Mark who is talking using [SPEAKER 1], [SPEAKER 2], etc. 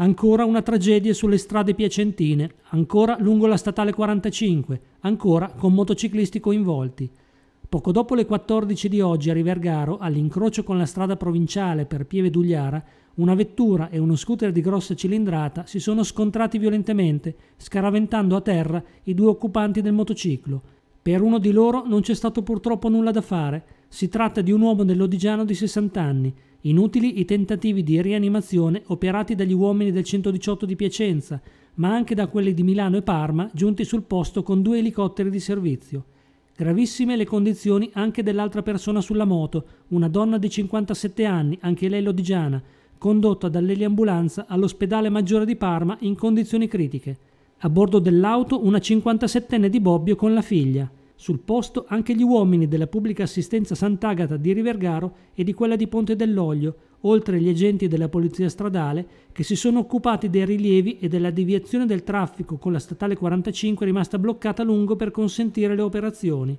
[SPEAKER 1] ancora una tragedia sulle strade piacentine, ancora lungo la statale 45, ancora con motociclisti coinvolti. Poco dopo le 14 di oggi a Rivergaro, all'incrocio con la strada provinciale per Pieve Dugliara, una vettura e uno scooter di grossa cilindrata si sono scontrati violentemente, scaraventando a terra i due occupanti del motociclo. Per uno di loro non c'è stato purtroppo nulla da fare. Si tratta di un uomo dell'Odigiano di 60 anni, Inutili i tentativi di rianimazione operati dagli uomini del 118 di Piacenza, ma anche da quelli di Milano e Parma giunti sul posto con due elicotteri di servizio. Gravissime le condizioni anche dell'altra persona sulla moto, una donna di 57 anni, anche lei lodigiana, condotta dall'eliambulanza all'ospedale maggiore di Parma in condizioni critiche. A bordo dell'auto una 57enne di Bobbio con la figlia. Sul posto anche gli uomini della pubblica assistenza Sant'Agata di Rivergaro e di quella di Ponte dell'Oglio, oltre agli agenti della polizia stradale che si sono occupati dei rilievi e della deviazione del traffico con la statale 45 rimasta bloccata a lungo per consentire le operazioni.